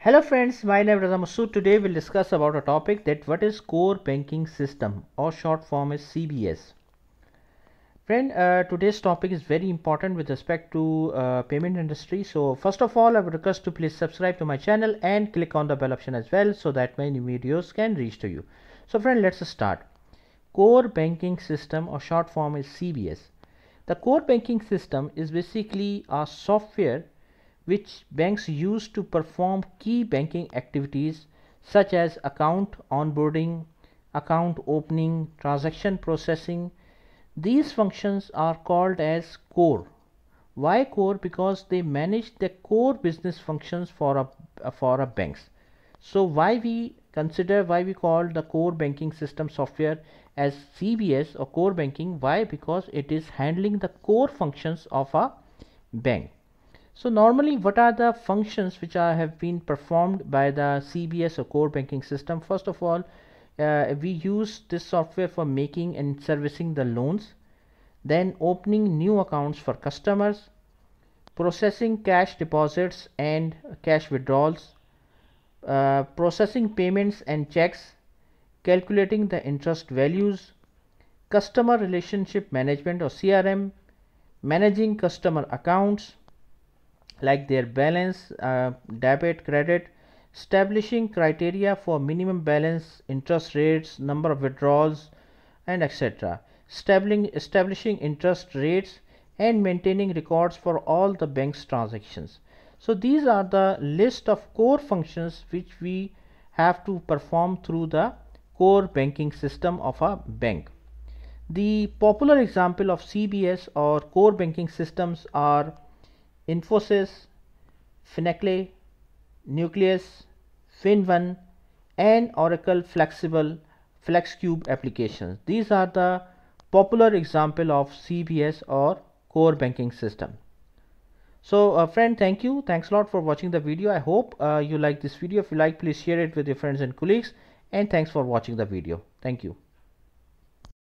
Hello friends, my name is Ramasu. Today we'll discuss about a topic that what is core banking system or short form is CBS. Friend, uh, today's topic is very important with respect to uh, payment industry. So first of all, I would request to please subscribe to my channel and click on the bell option as well so that my new videos can reach to you. So friend, let's start. Core banking system or short form is CBS. The core banking system is basically a software which banks use to perform key banking activities such as account onboarding, account opening, transaction processing. These functions are called as core. Why core? Because they manage the core business functions for a, for a banks. So why we consider why we call the core banking system software as CBS or core banking? Why? Because it is handling the core functions of a bank. So normally what are the functions which are, have been performed by the CBS or core banking system? First of all, uh, we use this software for making and servicing the loans, then opening new accounts for customers, processing cash deposits and cash withdrawals, uh, processing payments and checks, calculating the interest values, customer relationship management or CRM, managing customer accounts, like their balance, uh, debit, credit, establishing criteria for minimum balance, interest rates, number of withdrawals, and etc. Establishing, establishing interest rates and maintaining records for all the bank's transactions. So these are the list of core functions which we have to perform through the core banking system of a bank. The popular example of CBS or core banking systems are Infosys, Finacle, Nucleus, FinOne, and Oracle Flexible FlexCube applications. These are the popular example of CBS or core banking system. So uh, friend, thank you. Thanks a lot for watching the video. I hope uh, you like this video. If you like, please share it with your friends and colleagues. And thanks for watching the video. Thank you.